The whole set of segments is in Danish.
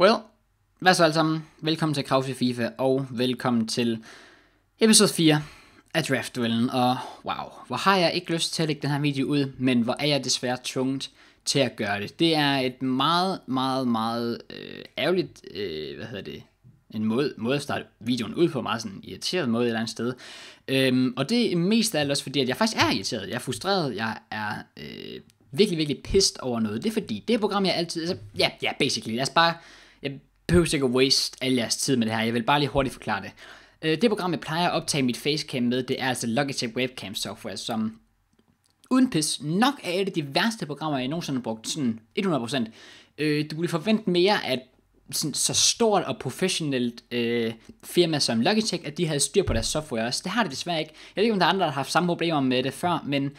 Well, hvad så alle sammen? Velkommen til Krause FIFA, og velkommen til episode 4 af Draft Duelen. Og wow, hvor har jeg ikke lyst til at lægge den her video ud, men hvor er jeg desværre tvunget til at gøre det. Det er et meget, meget, meget øh, ærgerligt, øh, hvad hedder det, en måde, måde at starte videoen ud på, meget sådan en irriteret måde et eller andet sted. Øhm, og det er mest af alt også fordi, at jeg faktisk er irriteret, jeg er frustreret, jeg er øh, virkelig, virkelig pissed over noget. Det er fordi, det program, jeg altid, altså, ja, yeah, ja, yeah, basically, lad os bare behøver ikke at waste al jeres tid med det her, jeg vil bare lige hurtigt forklare det. Øh, det program, jeg plejer at optage mit facecam med, det er altså Logitech Webcam Software, som uden pis nok er et af de værste programmer, jeg nogensinde har brugt, sådan 100%. Øh, du kunne forvente mere, at sådan, så stort og professionelt øh, firma som Logitech, at de havde styr på deres software også. Det har de desværre ikke. Jeg ved ikke, om der er andre, der har haft samme problemer med det før, men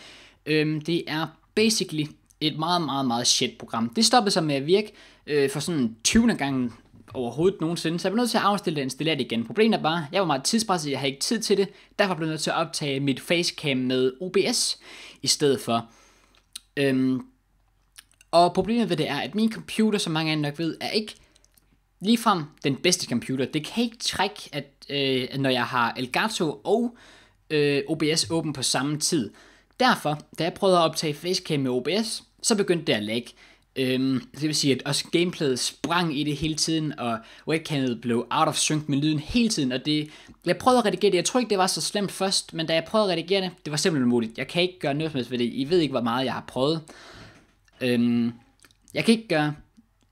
øh, det er basically et meget, meget, meget shit program. Det stoppede så med at virke øh, for sådan 20. gangen overhovedet nogensinde, så jeg var nødt til at afstille den stillet igen. Problemet er bare, jeg var meget tidspresset, jeg havde ikke tid til det, derfor blev jeg nødt til at optage mit facecam med OBS i stedet for. Øhm, og problemet ved det er, at min computer, som mange af jer nok ved, er ikke ligefrem den bedste computer. Det kan ikke trække, at, øh, at når jeg har Elgato og øh, OBS åben på samme tid. Derfor, da jeg prøvede at optage facecam med OBS, så begyndte det at lægge. Øhm, det vil sige, at også gameplayet sprang i det hele tiden, og webcamet blev out of sync med lyden hele tiden, og det, jeg prøvede at redigere det, jeg tror ikke, det var så slemt først, men da jeg prøvede at redigere det, det var simpelthen umuligt. Jeg kan ikke gøre noget med det, I ved ikke, hvor meget jeg har prøvet. Øhm, jeg kan ikke gøre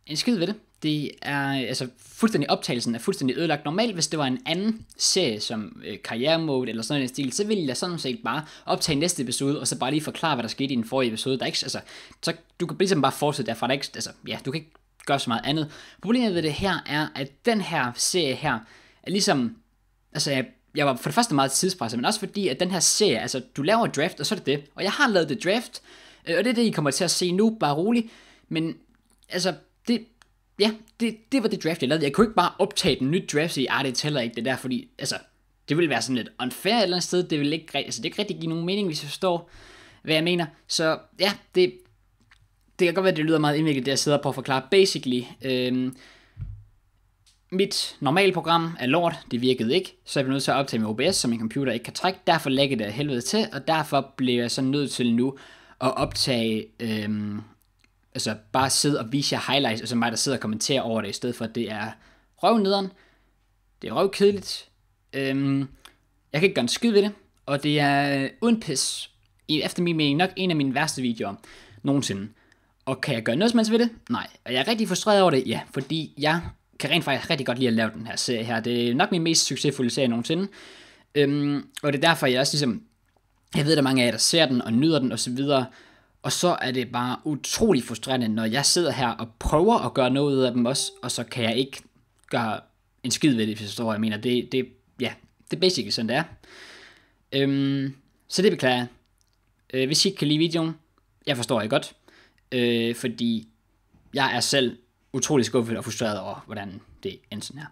en skid ved det det er, altså fuldstændig optagelsen er fuldstændig ødelagt. Normalt, hvis det var en anden serie som øh, karrieremode eller sådan en stil, så ville jeg sådan set bare optage næste episode, og så bare lige forklare, hvad der skete i den forrige episode. Der er ikke, altså, så du kan ligesom bare fortsætte derfra. Der er ikke, altså, ja, du kan ikke gøre så meget andet. Problemet ved det her er, at den her serie her, er ligesom, altså jeg jeg var for det første meget tidspresset, men også fordi, at den her serie, altså du laver draft, og så er det det. Og jeg har lavet det draft, øh, og det er det, I kommer til at se nu, bare roligt. Men altså, det, ja, det, det var det draft, jeg lavede. Jeg kunne ikke bare optage den nye draft i sige, ah, det tæller ikke det der, fordi altså, det ville være sådan lidt unfair et eller andet sted. Det ville ikke, altså, det ikke rigtig give nogen mening, hvis jeg forstår, hvad jeg mener. Så ja, det, det kan godt være, at det lyder meget indviklet, det jeg sidder på at forklare. Basically, øhm, mit normale program er lort, det virkede ikke, så jeg blev nødt til at optage med OBS, som min computer ikke kan trække. Derfor lagde det helvede til, og derfor blev jeg så nødt til nu at optage øhm, altså bare sidde og vise jer highlights, og så altså mig, der sidder og kommenterer over det, i stedet for, at det er røvnederen, det er røvkedeligt, øhm, jeg kan ikke gøre en skid ved det, og det er øh, uden pis, i, efter min mening nok en af mine værste videoer nogensinde. Og kan jeg gøre noget som helst ved det? Nej. Og jeg er rigtig frustreret over det, ja, fordi jeg kan rent faktisk rigtig godt lide at lave den her serie her. Det er nok min mest succesfulde serie nogensinde. Øhm, og det er derfor, jeg også ligesom, jeg ved, at der er mange af jer, der ser den og nyder den osv., og så er det bare utrolig frustrerende, når jeg sidder her og prøver at gøre noget ud af dem også, og så kan jeg ikke gøre en skid ved det, hvis jeg forstår, jeg mener. Det, det, ja, det er basically sådan, det er. Øhm, så det beklager jeg. Øh, hvis I ikke kan lide videoen, jeg forstår jer godt, øh, fordi jeg er selv utrolig skuffet og frustreret over, hvordan det endte sådan her.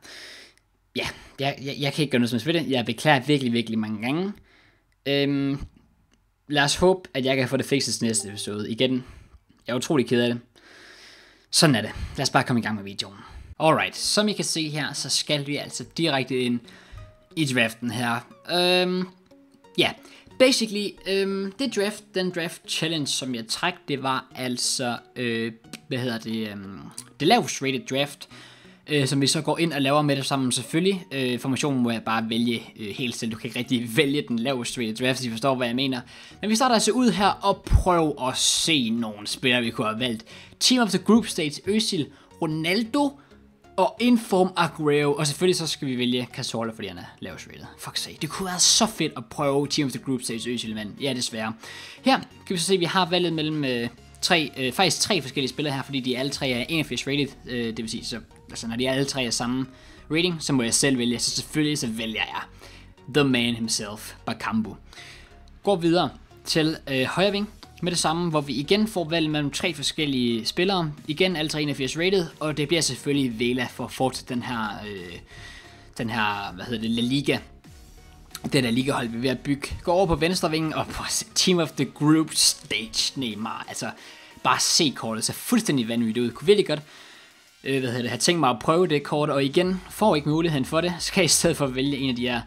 Ja, jeg, jeg, jeg kan ikke gøre noget som helst ved det. Jeg beklager virkelig, virkelig mange gange. Øhm, lad os håbe, at jeg kan få det fikset til næste episode. Igen, jeg er utrolig ked af det. Sådan er det. Lad os bare komme i gang med videoen. Alright, som I kan se her, så skal vi altså direkte ind i draften her. Øhm, ja, yeah. basically, øhm, det draft, den draft challenge, som jeg trak, det var altså, øh, hvad hedder det, øhm, det lavest rated draft, øh, som vi så går ind og laver med det sammen. Selvfølgelig, øh, formationen må jeg bare vælge øh, helt selv. Du kan ikke rigtig vælge den laveste rated draft, hvis I forstår, hvad jeg mener. Men vi starter altså ud her og prøver at se nogle spillere, vi kunne have valgt. Team of the Group States, Özil, Ronaldo og Inform Aguero. Og selvfølgelig så skal vi vælge Casola, fordi han er lavest rated. Fuck sake, det kunne være så fedt at prøve Team of the Group States, Özil, men Ja, desværre. Her kan vi så se, at vi har valget mellem... Øh, tre, øh, faktisk tre forskellige spillere her, fordi de alle tre er 81 rated, øh, det vil sige, så, altså når de alle tre er samme rating, så må jeg selv vælge, så selvfølgelig så vælger jeg The Man Himself, Bakambu. Går videre til øh, højre ving med det samme, hvor vi igen får valg mellem tre forskellige spillere. Igen alle tre 81 rated, og det bliver selvfølgelig Vela for at fortsætte den her, øh, den her, hvad hedder det, La Liga det der ligahold, holdt ved at bygge. Gå over på venstre vingen og på Team of the Group Stage Neymar. Altså, bare se kortet, så fuldstændig vanvittigt ud. Kunne virkelig godt øh, hvad hedder det, have tænkt mig at prøve det kort, og igen, får ikke muligheden for det, skal i stedet for vælge en af de her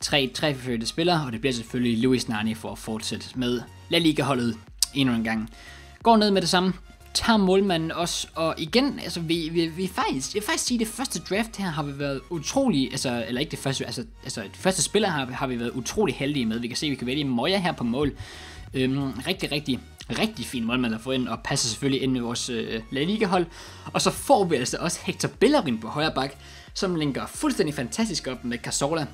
tre, tre spillere, og det bliver selvfølgelig Luis Nani for at fortsætte med La Liga-holdet endnu en gang. Går ned med det samme, tager målmanden også, og igen, altså vi, vi, vi faktisk, jeg vil faktisk sige, det første draft her har vi været utrolig, altså, eller ikke det første, altså, altså det første spiller har, har vi været utrolig heldige med. Vi kan se, at vi kan vælge Moya her på mål. Øhm, rigtig, rigtig, rigtig fin målmand at få ind, og passer selvfølgelig ind i vores øh, La Liga-hold. Og så får vi altså også Hector Bellerin på højre bak, som linker fuldstændig fantastisk op med Casola.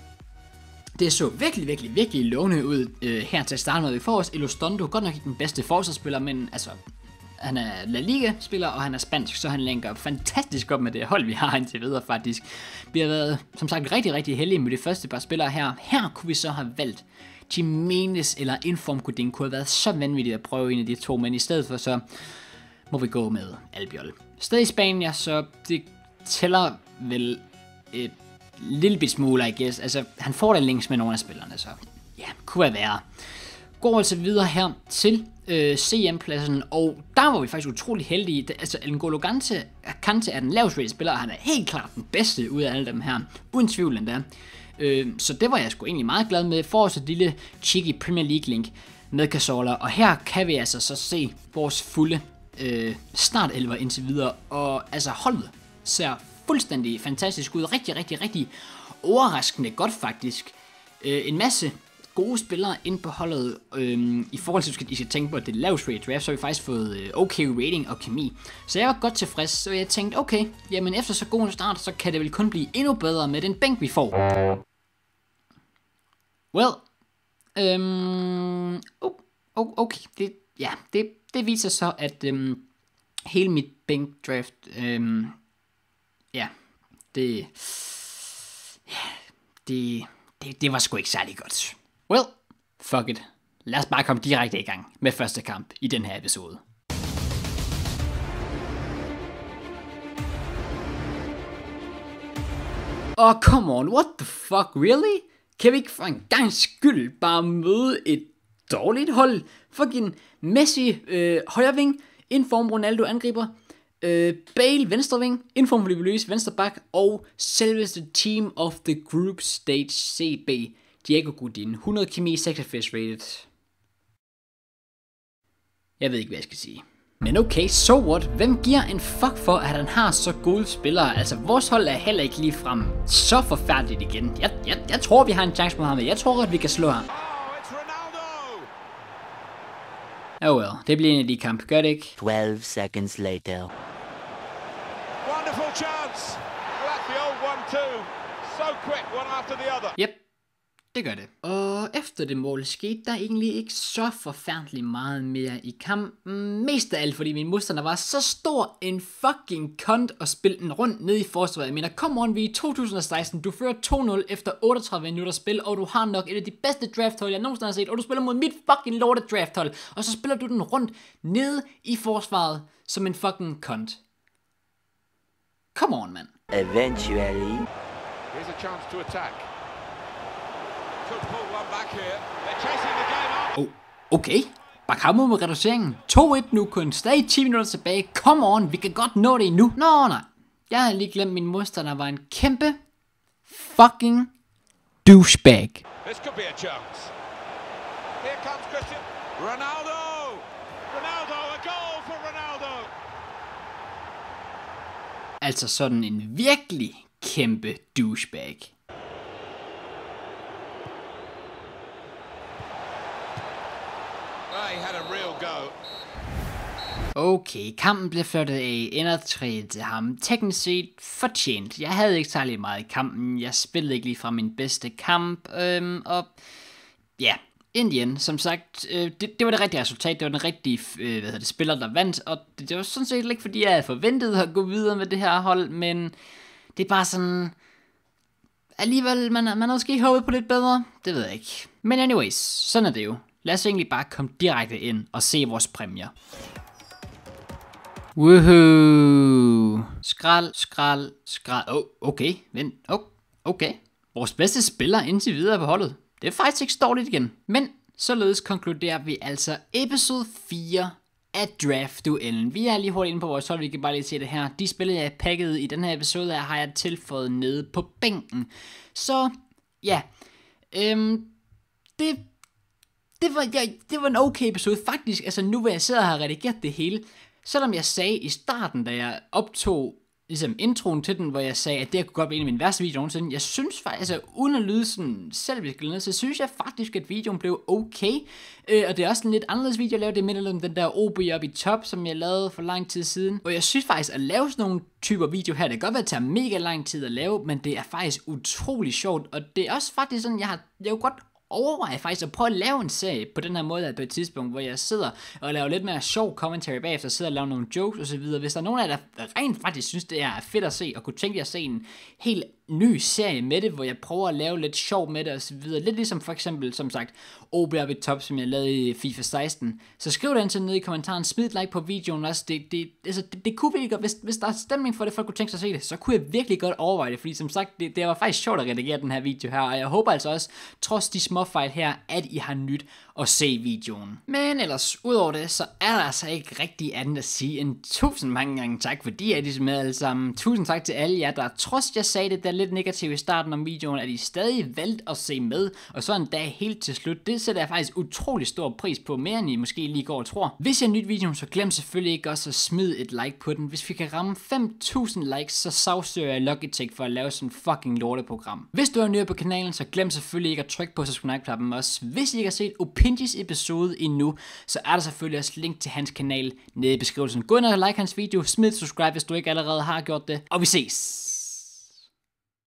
Det så virkelig, virkelig, virkelig lovende ud øh, her til at starte med. Vi får også Elostondo, godt nok ikke den bedste forsvarsspiller, men altså han er La Liga-spiller, og han er spansk, så han lænker fantastisk op med det hold, vi har indtil videre faktisk. Vi har været, som sagt, rigtig, rigtig heldige med de første par spillere her. Her kunne vi så have valgt Jimenez eller Inform Godin, kunne have været så vanvittigt at prøve en af de to, men i stedet for så må vi gå med Albiol. Stadig i Spanien, ja, så det tæller vel et lille bit smule, I guess. Altså, han får da links med nogle af spillerne, så ja, kunne være værre. Går altså videre her til øh, CM-pladsen, og der var vi faktisk utrolig heldige. Altså, N'Golo Kante, Kante er den lavest rated spiller, og han er helt klart den bedste ud af alle dem her. Uden tvivl endda. Øh, så det var jeg sgu egentlig meget glad med. For os et lille cheeky Premier League-link med Casola, og her kan vi altså så se vores fulde øh, startelver indtil videre, og altså holdet ser fuldstændig fantastisk ud. Rigtig, rigtig, rigtig overraskende godt faktisk. Øh, en masse gode spillere ind på holdet. Øhm, I forhold til, at I skal tænke på, at det er lavt rate draft, så har vi faktisk fået øh, okay rating og kemi. Så jeg var godt tilfreds, så jeg tænkte, okay, jamen efter så god en start, så kan det vel kun blive endnu bedre med den bænk, vi får. Well, øhm, oh, oh, okay, det, ja, det, det viser så, at øhm, hele mit bænk draft, øhm, ja, det, ja, det, det, det var sgu ikke særlig godt. Well, fuck it. Lad os bare komme direkte i gang med første kamp i den her episode. Og oh, come on, what the fuck, really? Kan vi ikke for en gang skyld bare møde et dårligt hold? Fucking Messi øh, højreving, inform Ronaldo angriber, øh, Bale venstreving, inform Luis venstre bak, og selveste team of the group stage CB Diego Godin, 100 km, 86 rated. Jeg ved ikke, hvad jeg skal sige. Men okay, so what? Hvem giver en fuck for, at han har så gode spillere? Altså, vores hold er heller ikke lige frem så forfærdeligt igen. Jeg, jeg, jeg tror, vi har en chance mod ham, jeg tror at vi kan slå ham. Oh, oh well, det bliver en af de kampe, gør det ikke? 12 seconds later. Wonderful chance! that's the old one too. So quick, one after the other. Yep, det gør det. Og efter det mål skete der egentlig ikke så forfærdeligt meget mere i kampen. Mest af alt fordi min modstander var så stor en fucking kont og spille den rundt ned i forsvaret. Jeg mener, come on, vi i 2016, du fører 2-0 efter 38 minutter spil, og du har nok et af de bedste drafthold, jeg nogensinde har set, og du spiller mod mit fucking lorte drafthold, og så spiller du den rundt ned i forsvaret som en fucking kont. Come on, man. Eventually. Here's a chance to attack. Oh, okay. Bakamo med reduceringen. 2-1 nu, kun stadig 10 minutter tilbage. Come on, vi kan godt nå det endnu. Nå, nej. Jeg havde lige glemt, min modstander var en kæmpe fucking douchebag. This could be a chance. Here comes Christian. Ronaldo. Ronaldo, a goal for Ronaldo. Altså sådan en virkelig kæmpe douchebag. go. Okay, kampen blev flyttet af indertræet til ham. Teknisk set fortjent. Jeg havde ikke særlig meget i kampen. Jeg spillede ikke lige fra min bedste kamp. Øhm, og ja, Indien, som sagt, øh, det, det var det rigtige resultat. Det var den rigtige øh, hvad hedder det, spiller, der vandt. Og det, det var sådan set ikke, fordi jeg havde forventet at gå videre med det her hold. Men det er bare sådan... Alligevel, man, man havde måske håbet på lidt bedre. Det ved jeg ikke. Men anyways, sådan er det jo. Lad os egentlig bare komme direkte ind og se vores præmier. Woohoo! Skrald, skrald, skrald. Åh, oh, okay. Vent. Oh, okay. Vores bedste spiller indtil videre på holdet. Det er faktisk ikke dårligt igen. Men således konkluderer vi altså episode 4 af draft-duellen. Vi er lige hurtigt inde på vores hold, vi kan bare lige se det her. De spil, jeg pakket i den her episode, har jeg tilføjet nede på bænken. Så ja, øhm, det det var, jeg, det var en okay episode. Faktisk, altså nu hvor jeg sidder og har redigeret det hele, selvom jeg sagde i starten, da jeg optog ligesom introen til den, hvor jeg sagde, at det her kunne godt blive en af mine værste videoer nogensinde. Jeg synes faktisk, altså uden at lyde sådan selv, så synes jeg faktisk, at videoen blev okay. Øh, og det er også en lidt anderledes video, jeg lavede det om den der OB op i top, som jeg lavede for lang tid siden. Og jeg synes faktisk, at lave sådan nogle typer video her, det kan godt være, at tage mega lang tid at lave, men det er faktisk utrolig sjovt. Og det er også faktisk sådan, jeg har, jeg har godt jeg faktisk at prøve at lave en serie på den her måde, at på et tidspunkt, hvor jeg sidder og laver lidt mere sjov commentary bagefter, sidder og laver nogle jokes osv. Hvis der er nogen af jer, der rent faktisk synes, det er fedt at se, og kunne tænke jer at se en helt ny serie med det, hvor jeg prøver at lave lidt sjov med det osv. Lidt ligesom for eksempel, som sagt, OB op top, som jeg lavede i FIFA 16. Så skriv det til ned i kommentaren, smid et like på videoen også. Det, det, altså, det, det kunne virkelig godt, hvis, hvis der er stemning for det, folk kunne tænke sig at se det, så kunne jeg virkelig godt overveje det, fordi som sagt, det, det var faktisk sjovt at redigere den her video her, og jeg håber altså også, trods de små fejl her, at I har nyt at se videoen. Men ellers, udover det, så er der altså ikke rigtig andet at sige end tusind mange gange tak, fordi I er med alle sammen. Tusind tak til alle jer, der trods jeg sagde det, der lidt negative i starten om videoen, at I stadig valgte at se med, og så en dag helt til slut. Det sætter jeg faktisk utrolig stor pris på, mere end I måske lige går og tror. Hvis jeg er nyt videoen, så glem selvfølgelig ikke også at smide et like på den. Hvis vi kan ramme 5.000 likes, så savsøger jeg Logitech for at lave sådan en fucking lorteprogram. Hvis du er ny på kanalen, så glem selvfølgelig ikke at trykke på subscribe-knappen også. Hvis I ikke har set Opinjis episode endnu, så er der selvfølgelig også link til hans kanal nede i beskrivelsen. Gå ind og like hans video, smid subscribe, hvis du ikke allerede har gjort det, og vi ses!